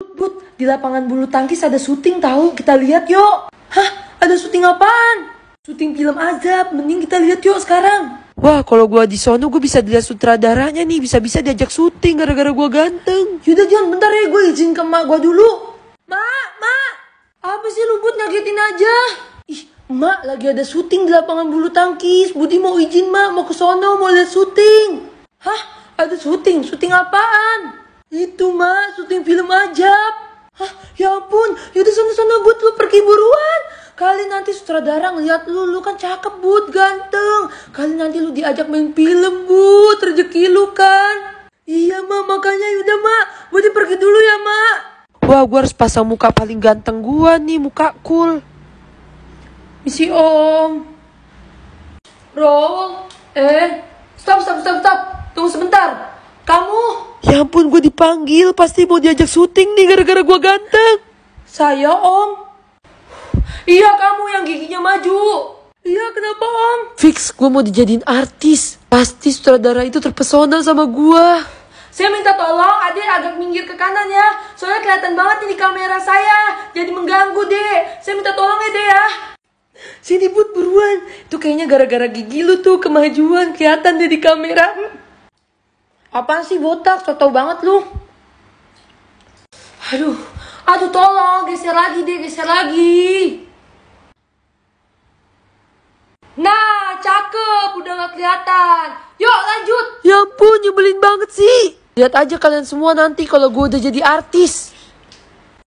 But, di lapangan bulu tangkis ada syuting tahu. Kita lihat yuk. Hah? Ada syuting apaan? Syuting film azab. Mending kita lihat yuk sekarang. Wah, kalau gua di sono gua bisa dilihat sutradaranya nih. Bisa-bisa diajak syuting gara-gara gua ganteng. Yaudah, jangan bentar ya. Gua izin ke mak gua dulu. Mak, mak. Apa sih lubut ngagetin aja? Ih, mak lagi ada syuting di lapangan bulu tangkis. Budi mau izin mak, mau ke sono, mau lihat syuting. Hah? Ada syuting? Syuting apaan? Itu mah syuting film aja. Hah, ya ampun, yaudah sana-sana but lu pergi buruan. Kali nanti sutradara ngeliat lu, lu kan cakep but, ganteng. Kali nanti lu diajak main film but, rezeki lu kan. Iya mak, makanya yaudah mak, buti pergi dulu ya mak. Wah, gua harus pasang muka paling ganteng gua nih, muka cool. Misi om. Roll. Eh, stop, stop, stop, stop. Tunggu sebentar. Ya ampun gue dipanggil pasti mau diajak syuting nih gara-gara gue ganteng. Saya om. Iya kamu yang giginya maju. Iya kenapa om? Fix gue mau dijadiin artis. Pasti sutradara itu terpesona sama gue. Saya minta tolong adek agak minggir ke kanan ya. Soalnya kelihatan banget ini kamera saya. Jadi mengganggu deh. Saya minta tolong ya deh ya. Sini Bud, buruan. Itu kayaknya gara-gara gigi lu tuh kemajuan. Kelihatan deh di kamera. Apaan sih botak? tau banget lu. Aduh, aduh tolong geser lagi deh, geser lagi. Nah, cakep, udah gak kelihatan. Yuk lanjut. Ya ampun, nyebelin banget sih. Lihat aja kalian semua nanti kalau gue udah jadi artis.